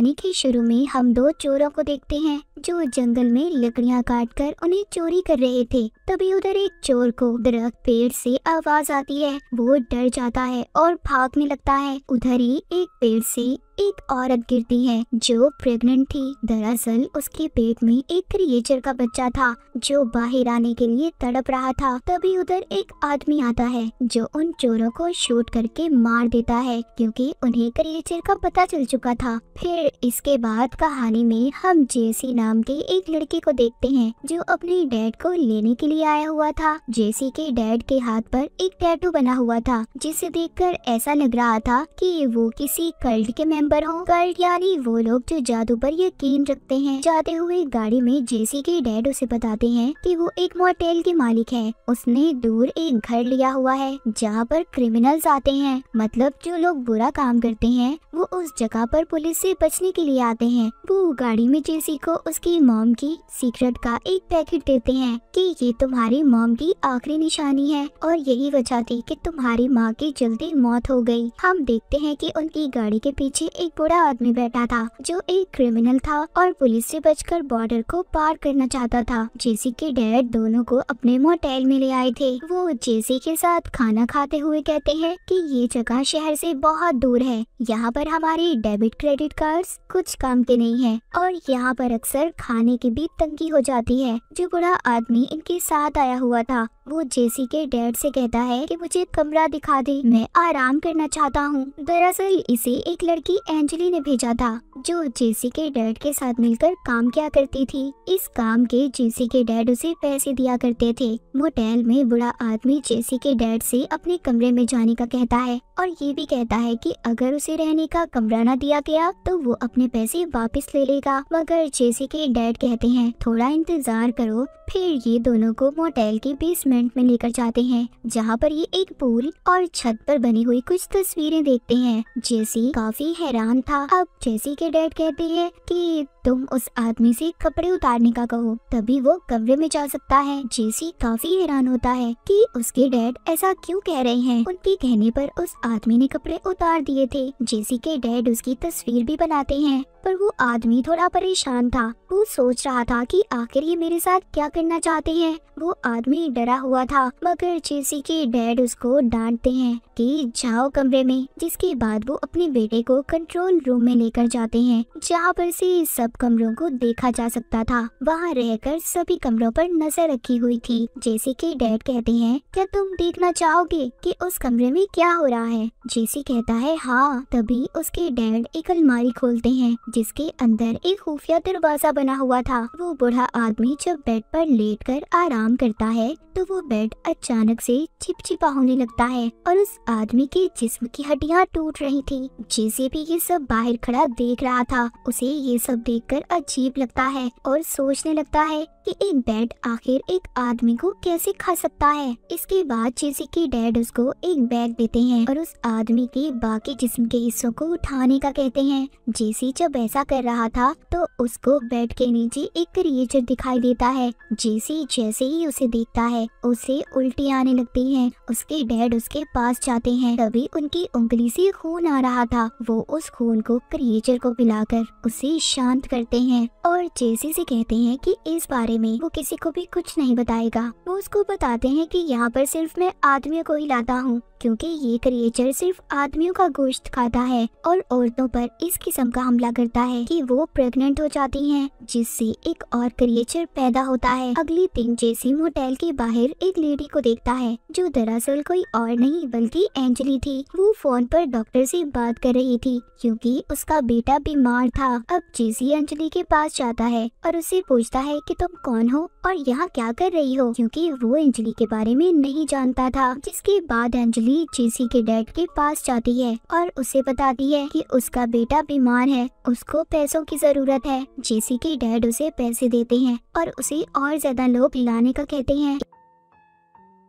कहानी के शुरू में हम दो चोरों को देखते हैं जो जंगल में लकड़ियां काटकर उन्हें चोरी कर रहे थे तभी उधर एक चोर को दरख्त पेड़ से आवाज आती है वो डर जाता है और भागने लगता है उधर ही एक पेड़ से एक औरत गिरती है जो प्रेग्नेंट थी दरअसल उसके पेट में एक क्रिएचर का बच्चा था जो बाहर आने के लिए तड़प रहा था तभी उधर एक आदमी आता है जो उन चोरों को शूट करके मार देता है क्योंकि उन्हें क्रिएचर का पता चल चुका था फिर इसके बाद कहानी में हम जेसी नाम के एक लड़के को देखते हैं जो अपने डैड को लेने के लिए आया हुआ था जेसी के डैड के हाथ पर एक टैटू बना हुआ था जिसे देखकर ऐसा लग रहा था कि वो किसी कल्ट के में पर हों यानी वो लोग जो जादू पर यकीन रखते हैं जाते हुए गाड़ी में जेसी के डैड उसे बताते हैं कि वो एक मोटेल के मालिक है उसने दूर एक घर लिया हुआ है जहाँ पर क्रिमिनल्स आते हैं मतलब जो लोग बुरा काम करते हैं वो उस जगह पर पुलिस से बचने के लिए आते हैं वो गाड़ी में जेसी को उसकी मॉम की सीक्रेट का एक पैकेट देते हैं कि ये तुम्हारी मॉम की आखिरी निशानी है और यही वजह थी कि तुम्हारी माँ की जल्दी मौत हो गई हम देखते हैं कि उनकी गाड़ी के पीछे एक बुरा आदमी बैठा था जो एक क्रिमिनल था और पुलिस से बचकर बॉर्डर को पार करना चाहता था जेसी के डैड दोनों को अपने मोटेल में ले आए थे वो जेसी के साथ खाना खाते हुए कहते हैं कि ये जगह शहर से बहुत दूर है यहाँ पर हमारे डेबिट क्रेडिट कार्ड कुछ काम के नहीं है और यहाँ पर अक्सर खाने की भी तंगी हो जाती है जो बुरा आदमी इनके साथ आया हुआ था वो जेसी के डैड से कहता है कि मुझे कमरा दिखा दे मैं आराम करना चाहता हूँ दरअसल इसे एक लड़की एंजली ने भेजा था जो जेसी के डैड के साथ मिलकर काम किया करती थी इस काम के जेसी के डैड उसे पैसे दिया करते थे मोटेल में बुरा आदमी जेसी के डैड से अपने कमरे में जाने का कहता है और ये भी कहता है कि अगर उसे रहने का कमरा न दिया गया तो वो अपने पैसे वापस ले लेगा मगर जेसी के डैड कहते हैं थोड़ा इंतजार करो फिर ये दोनों को मोटेल के बेसमेंट में लेकर जाते हैं जहाँ पर ये एक पूल और छत पर बनी हुई कुछ तस्वीरें देखते हैं जेसी काफी हैरान था अब जेसी के डैड कहते हैं कि तुम उस आदमी से कपड़े उतारने का कहो तभी वो कमरे में जा सकता है जेसी काफी हैरान होता है कि उसके डैड ऐसा क्यों कह रहे हैं उनके कहने पर उस आदमी ने कपड़े उतार दिए थे जेसी के डैड उसकी तस्वीर भी बनाते हैं पर वो आदमी थोड़ा परेशान था वो सोच रहा था कि आखिर ये मेरे साथ क्या करना चाहते हैं वो आदमी डरा हुआ था मगर जेसी के डैड उसको डांटते हैं कि जाओ कमरे में जिसके बाद वो अपने बेटे को कंट्रोल रूम में लेकर जाते हैं जहाँ पर से सब सब कमरों को देखा जा सकता था वहाँ रहकर सभी कमरों पर नजर रखी हुई थी जैसे कि डैड कहते हैं क्या तुम देखना चाहोगे कि उस कमरे में क्या हो रहा है जेसी कहता है हाँ तभी उसके डैड एक अलमारी खोलते हैं जिसके अंदर एक खुफिया दरवाजा बना हुआ था वो बूढ़ा आदमी जब बेड पर लेट कर आराम करता है तो वो बेड अचानक से चिपचिपा होने लगता है और उस आदमी के जिस्म की हड्डियाँ टूट रही थी जेसी भी ये सब बाहर खड़ा देख रहा था उसे ये सब देख देखकर अजीब लगता है और सोचने लगता है कि एक बैट आखिर एक आदमी को कैसे खा सकता है इसके बाद जेसी की डैड उसको एक बैग देते हैं और उस आदमी के बाकी जिस्म के हिस्सों को उठाने का कहते हैं जेसी जब ऐसा कर रहा था तो उसको बैट के नीचे एक क्रिएचर दिखाई देता है जेसी जैसे ही उसे देखता है उसे उल्टी आने लगती है उसके डैड उसके पास जाते हैं तभी उनकी उंगली से खून आ रहा था वो उस खून को क्रिएचर को पिलाकर उसे शांत करते हैं और जेसी से कहते हैं कि इस बारे में वो किसी को भी कुछ नहीं बताएगा वो उसको बताते हैं कि यहाँ पर सिर्फ मैं आदमियों को ही लाता हूँ क्योंकि ये क्रिएचर सिर्फ आदमियों का गोश्त खाता है और औरतों पर इस किस्म का हमला करता है कि वो प्रेग्नेंट हो जाती हैं जिससे एक और क्रिएचर पैदा होता है अगले दिन जेसी मोटेल के बाहर एक लेडी को देखता है जो दरअसल कोई और नहीं बल्कि एंजली थी वो फोन पर डॉक्टर से बात कर रही थी क्योंकि उसका बेटा बीमार था अब जेसी अंजलि के पास जाता है और उसे पूछता है कि तुम कौन हो और यहाँ क्या कर रही हो क्योंकि वो अंजलि के बारे में नहीं जानता था जिसके बाद अंजलि जेसी के डैड के पास जाती है और उसे बताती है कि उसका बेटा बीमार है उसको पैसों की जरूरत है जेसी के डैड उसे पैसे देते हैं और उसे और ज्यादा लोग लाने का कहते हैं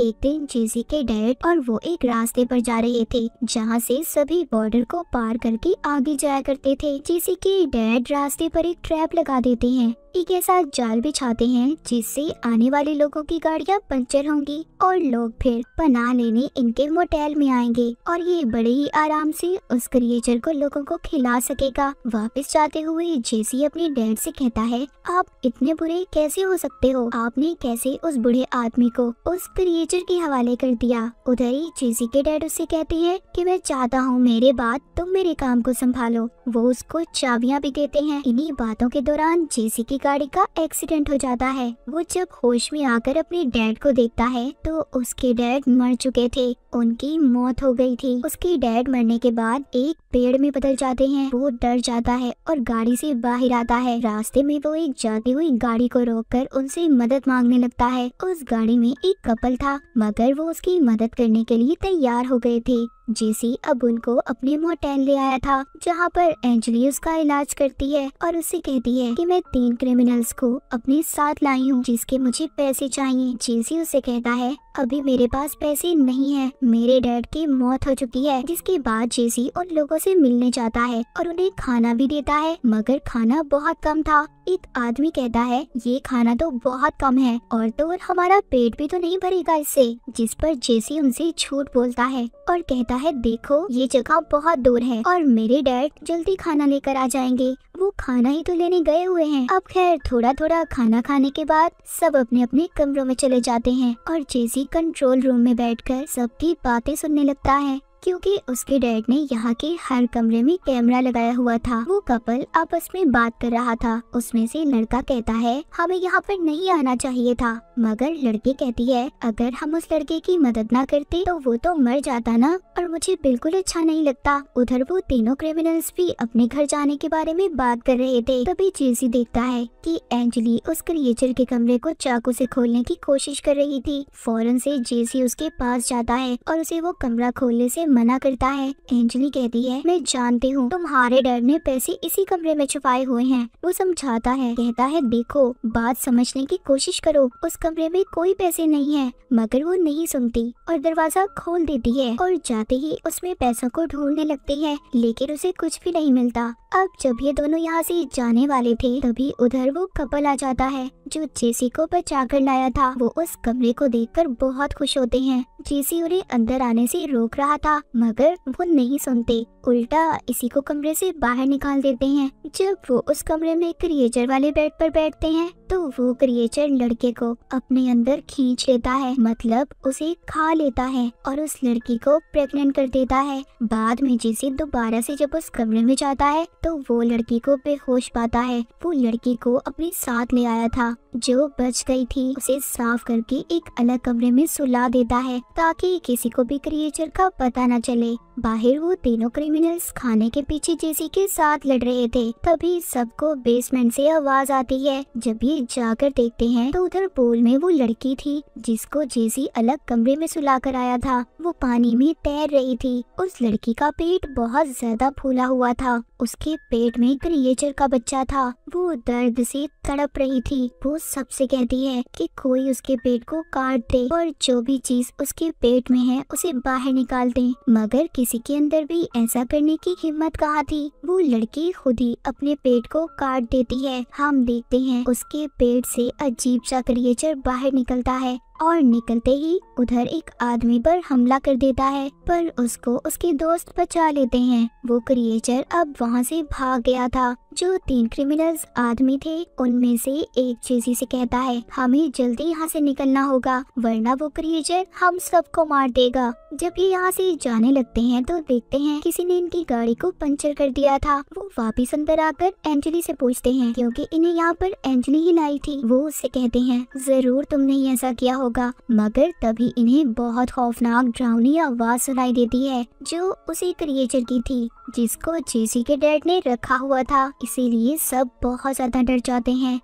एक दिन जेसी के डैड और वो एक रास्ते पर जा रहे थे जहाँ से सभी बॉर्डर को पार करके आगे जाया करते थे जीसी के डैड रास्ते पर एक ट्रैप लगा देते हैं मिट्टी के साथ जाल बिछाते हैं जिससे आने वाले लोगों की गाड़ियाँ पंचर होंगी और लोग फिर पना लेने इनके मोटेल में आएंगे और ये बड़े ही आराम से उस क्रिएचर को लोगों को खिला सकेगा वापस जाते हुए जेसी अपने डैड से कहता है आप इतने बुरे कैसे हो सकते हो आपने कैसे उस बुढ़े आदमी को उस क्रिएचर के हवाले कर दिया उधर ही जेसी के डैड उससे कहते हैं की मैं चाहता हूँ मेरे बाद तुम मेरे काम को संभालो वो उसको चाबियाँ भी देते हैं इन्हीं बातों के दौरान जेसी की गाड़ी का एक्सीडेंट हो जाता है वो जब होश में आकर अपने डैड को देखता है तो उसके डैड मर चुके थे उनकी मौत हो गई थी उसके डैड मरने के बाद एक पेड़ में बदल जाते हैं वो डर जाता है और गाड़ी से बाहर आता है रास्ते में वो एक जाती हुई गाड़ी को कर उनसे मदद मांगने लगता है उस गाड़ी में एक कपल था मगर वो उसकी मदद करने के लिए तैयार हो गए थे जेसी अब उनको अपने मोटेल ले आया था जहाँ पर एंजली उसका इलाज करती है और उसे कहती है कि मैं तीन क्रिमिनल्स को अपने साथ लाई हूँ जिसके मुझे पैसे चाहिए जेसी उसे कहता है अभी मेरे पास पैसे नहीं है मेरे डैड की मौत हो चुकी है जिसके बाद जेसी उन लोगों से मिलने जाता है और उन्हें खाना भी देता है मगर खाना बहुत कम था एक आदमी कहता है ये खाना तो बहुत कम है और तो और हमारा पेट भी तो नहीं भरेगा इससे जिस पर जेसी उनसे झूठ बोलता है और कहता है देखो ये जगह बहुत दूर है और मेरे डैड जल्दी खाना लेकर आ जाएंगे वो खाना ही तो लेने गए हुए हैं अब खैर थोड़ा थोड़ा खाना खाने के बाद सब अपने अपने कमरों में चले जाते हैं और जेसी कंट्रोल रूम में बैठकर सबकी बातें सुनने लगता है क्योंकि उसके डैड ने यहाँ के हर कमरे में कैमरा लगाया हुआ था वो कपल आपस में बात कर रहा था उसमें से लड़का कहता है हमें यहाँ पर नहीं आना चाहिए था मगर लड़की कहती है अगर हम उस लड़के की मदद ना करते तो वो तो मर जाता ना और मुझे बिल्कुल अच्छा नहीं लगता उधर वो तीनों क्रिमिनल्स भी अपने घर जाने के बारे में बात कर रहे थे तभी जेसी देखता है कि एंजली उस क्रिएचर के कमरे को चाकू से खोलने की कोशिश कर रही थी फौरन से जेसी उसके पास जाता है और उसे वो कमरा खोलने से मना करता है एंजलि कहती है मैं जानती हूँ तुम्हारे डर ने पैसे इसी कमरे में छुपाए हुए हैं वो समझाता है कहता है देखो बात समझने की कोशिश करो उस कमरे में कोई पैसे नहीं है मगर वो नहीं सुनती और दरवाजा खोल देती है और जाते ही उसमें पैसों को ढूंढने लगती है लेकिन उसे कुछ भी नहीं मिलता अब जब ये दोनों यहाँ से जाने वाले थे तभी उधर वो कपल आ जाता है जो जेसी को बचा कर लाया था वो उस कमरे को देखकर बहुत खुश होते हैं जेसी उन्हें अंदर आने से रोक रहा था मगर वो नहीं सुनते उल्टा इसी को कमरे से बाहर निकाल देते हैं जब वो उस कमरे में क्रिएचर वाले बेड पर बैठते हैं तो वो क्रिएचर लड़के को अपने अंदर खींच लेता है मतलब उसे खा लेता है और उस लड़की को प्रेग्नेंट कर देता है बाद में जेसी दोबारा से जब उस कमरे में जाता है तो वो लड़की को बेहोश पाता है वो लड़की को अपने साथ ले आया था जो बच गई थी उसे साफ करके एक अलग कमरे में सुला देता है ताकि किसी को भी क्रिएचर का पता न चले बाहर वो तीनों क्रिमिनल्स खाने के पीछे जेसी के साथ लड़ रहे थे तभी सबको बेसमेंट से आवाज आती है जब ये जाकर देखते हैं तो उधर पोल में वो लड़की थी जिसको जेसी अलग कमरे में सुला कर आया था वो पानी में तैर रही थी उस लड़की का पेट बहुत ज्यादा फूला हुआ था उसके के पेट में क्रिएचर का बच्चा था वो दर्द से तड़प रही थी वो सबसे कहती है कि कोई उसके पेट को काट दे और जो भी चीज उसके पेट में है उसे बाहर निकाल दे मगर किसी के अंदर भी ऐसा करने की हिम्मत कहा थी वो लड़की खुद ही अपने पेट को काट देती है हम देखते हैं उसके पेट से अजीब सा क्रिएचर बाहर निकलता है और निकलते ही उधर एक आदमी पर हमला कर देता है पर उसको उसके दोस्त बचा लेते हैं वो क्रिएचर अब वहाँ से भाग गया था जो तीन क्रिमिनल्स आदमी थे उनमें से एक जेसी से कहता है हमें जल्दी यहाँ से निकलना होगा वरना वो क्रिएचर हम सबको मार देगा जब ये यहाँ से जाने लगते हैं तो देखते हैं किसी ने इनकी गाड़ी को पंचर कर दिया था वो वापिस अंदर आकर एंजली से पूछते हैं क्योंकि इन्हें यहाँ पर एंजली ही लाई थी वो उससे कहते हैं जरूर तुमने ही ऐसा किया होगा होगा मगर तभी इन्हें बहुत खौफनाक ड्राउनी आवाज सुनाई देती है जो उसी क्रिएचर की थी जिसको जेसी के डैड ने रखा हुआ था इसीलिए सब बहुत ज्यादा डर जाते हैं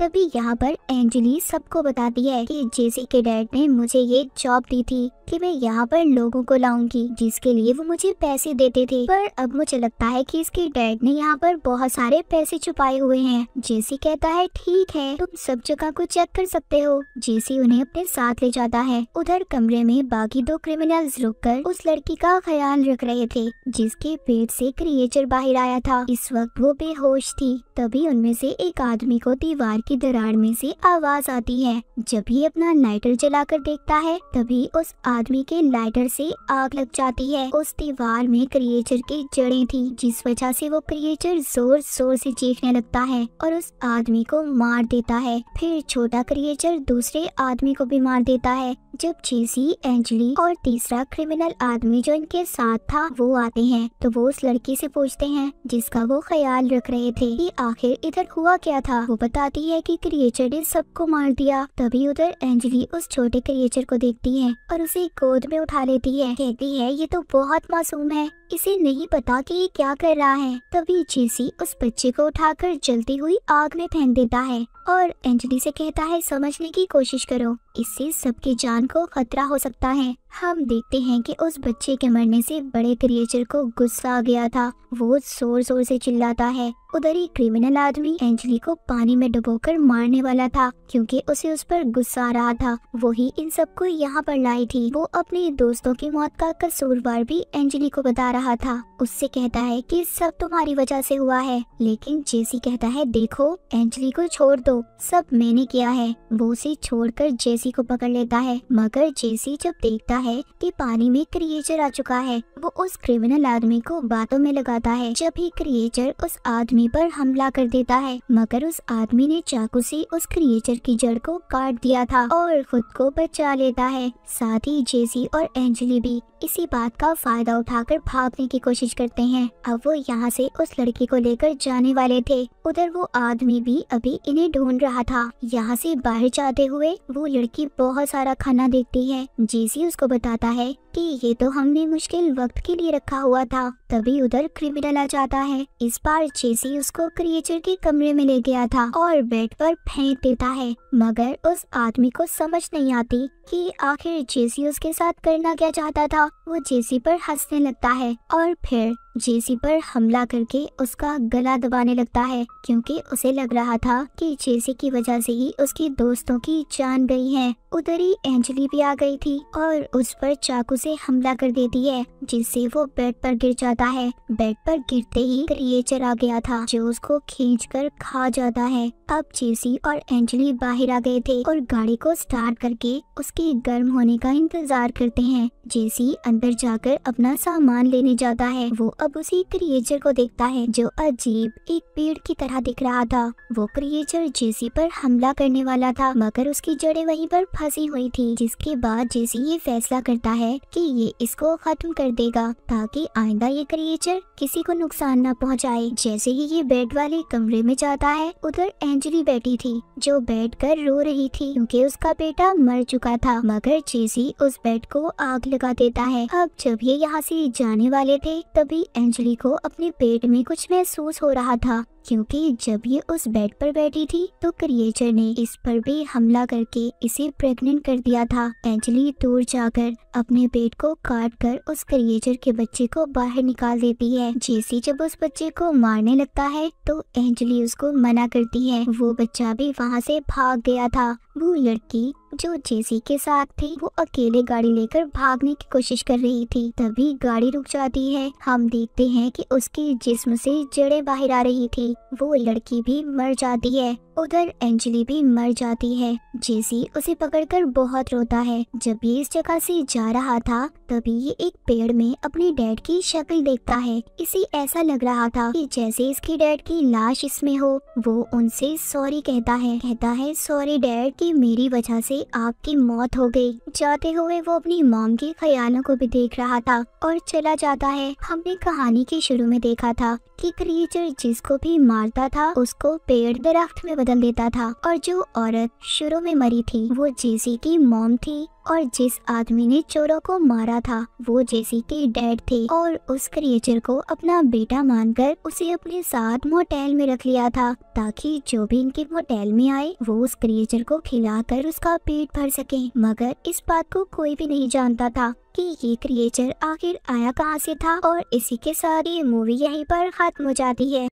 तभी यहाँ पर एंजली सबको बताती है कि जेसी के डैड ने मुझे ये जॉब दी थी कि मैं यहाँ पर लोगों को लाऊंगी जिसके लिए वो मुझे पैसे देते थे पर अब मुझे लगता है कि इसके डैड ने यहाँ पर बहुत सारे पैसे छुपाए हुए हैं जेसी कहता है ठीक है तुम सब जगह को चेक कर सकते हो जेसी उन्हें अपने साथ ले जाता है उधर कमरे में बाकी दो क्रिमिनल्स कर उस लड़की का ख्याल रख रहे थे जिसके पेट से क्रिएचर बाहर आया था इस वक्त वो बेहोश थी तभी उनमें से एक आदमी को दीवार की दरार में से आवाज आती है जब ही अपना लाइटर जलाकर देखता है तभी उस आदमी के लाइटर से आग लग जाती है उस दीवार में क्रिएचर की जड़ें थी जिस वजह से वो क्रिएचर जोर जोर से चीखने लगता है और उस आदमी को मार देता है फिर छोटा क्रिएचर दूसरे आदमी को भी मार देता है जब जेसी एंजली और तीसरा क्रिमिनल आदमी जो इनके साथ था वो आते हैं तो वो उस लड़की से पूछते हैं जिसका वो ख्याल रख रहे थे कि आखिर इधर हुआ क्या था वो बताती है है कि क्रिएचर ने सबको मार दिया तभी उधर एंजली उस छोटे क्रिएचर को देखती है और उसे गोद में उठा लेती है कहती है ये तो बहुत मासूम है इसे नहीं पता कि ये क्या कर रहा है तभी जेसी उस बच्चे को उठाकर जलती हुई आग में फेंक देता है और एंजली से कहता है समझने की कोशिश करो इससे सबकी जान को खतरा हो सकता है हम देखते हैं कि उस बच्चे के मरने से बड़े क्रिएचर को गुस्सा आ गया था वो जोर जोर से चिल्लाता है उधर ही क्रिमिनल आदमी एंजली को पानी में डुबोकर मारने वाला था क्योंकि उसे उस पर गुस्सा आ रहा था वही इन सबको यहाँ पर लाई थी वो अपने दोस्तों की मौत का कसूरवार भी एंजली को बता रहा रहा था उससे कहता है कि सब तुम्हारी वजह से हुआ है लेकिन जेसी कहता है देखो एंजली को छोड़ दो सब मैंने किया है वो उसे छोड़कर जेसी को पकड़ लेता है मगर जेसी जब देखता है कि पानी में क्रिएचर आ चुका है वो उस क्रिमिनल आदमी को बातों में लगाता है जब ही क्रिएचर उस आदमी पर हमला कर देता है मगर उस आदमी ने चाकू से उस क्रिएचर की जड़ को काट दिया था और खुद को बचा लेता है साथ ही जेसी और एंजली भी इसी बात का फायदा उठाकर भागने की कोशिश करते हैं अब वो यहाँ से उस लड़की को लेकर जाने वाले थे उधर वो आदमी भी अभी इन्हें ढूंढ रहा था यहाँ से बाहर जाते हुए वो लड़की बहुत सारा खाना देखती है जेसी उसको बताता है कि ये तो हमने मुश्किल वक्त के लिए रखा हुआ था तभी उधर क्रिमिनल आ जाता है इस बार जेसी उसको क्रिएचर के कमरे में ले गया था और बेड पर फेंक देता है मगर उस आदमी को समझ नहीं आती कि आखिर जेसी उसके साथ करना क्या चाहता था वो जेसी पर हंसने लगता है और फिर जेसी पर हमला करके उसका गला दबाने लगता है क्योंकि उसे लग रहा था कि जेसी की वजह से ही उसकी दोस्तों की जान गई है उधर ही एंजली भी आ गई थी और उस पर चाकू से हमला कर देती है जिससे वो बेड पर गिर जाता है बेड पर गिरते ही क्रिएचर आ गया था जो उसको खींच कर खा जाता है अब जेसी और एंजली बाहर आ गए थे और गाड़ी को स्टार्ट करके उसके गर्म होने का इंतजार करते हैं जेसी अंदर जाकर अपना सामान लेने जाता है वो अब उसी क्रिएचर को देखता है जो अजीब एक पेड़ की तरह दिख रहा था वो क्रिएचर जेसी पर हमला करने वाला था मगर उसकी जड़ें वहीं पर फंसी हुई थी जिसके बाद जेसी ये फैसला करता है कि ये इसको खत्म कर देगा ताकि आइंदा ये क्रिएचर किसी को नुकसान न पहुँचाए जैसे ही ये बेड वाले कमरे में जाता है उधर एंजली बैठी थी जो बैठ कर रो रही थी क्योंकि उसका बेटा मर चुका था मगर जेसी उस बेड को आग लगा देता है अब जब ये यहाँ से जाने वाले थे तभी एंजली को अपने पेट में कुछ महसूस हो रहा था क्योंकि जब ये उस बेड पर बैठी थी तो क्रिएचर ने इस पर भी हमला करके इसे प्रेग्नेंट कर दिया था एंजली दूर जाकर अपने पेट को काट कर उस क्रिएचर के बच्चे को बाहर निकाल देती है जैसे जब उस बच्चे को मारने लगता है तो एंजली उसको मना करती है वो बच्चा भी वहाँ से भाग गया था वो लड़की जो जेसी के साथ थी वो अकेले गाड़ी लेकर भागने की कोशिश कर रही थी तभी गाड़ी रुक जाती है हम देखते हैं कि उसके जिस्म से जड़ें बाहर आ रही थी वो लड़की भी मर जाती है उधर एंजली भी मर जाती है जेसी उसे पकड़कर बहुत रोता है जब ये इस जगह से जा रहा था तभी ये एक पेड़ में अपने डैड की शक्ल देखता है इसे ऐसा लग रहा था कि जैसे इसके डैड की लाश इसमें हो वो उनसे सॉरी कहता है कहता है सॉरी डैड कि मेरी वजह से आपकी मौत हो गई जाते हुए वो अपनी मॉम के खयालों को भी देख रहा था और चला जाता है हमने कहानी के शुरू में देखा था कि क्रिएचर जिसको भी मारता था उसको पेड़ दरख्त में बदल बदल देता था और जो औरत शुरू में मरी थी वो जेसी की मॉम थी और जिस आदमी ने चोरों को मारा था वो जेसी के डैड थे और उस क्रिएचर को अपना बेटा मानकर उसे अपने साथ मोटेल में रख लिया था ताकि जो भी इनके मोटेल में आए वो उस क्रिएचर को खिलाकर उसका पेट भर सके मगर इस बात को कोई भी नहीं जानता था कि ये क्रिएचर आखिर आया कहाँ से था और इसी के साथ ये मूवी यहीं पर खत्म हो जाती है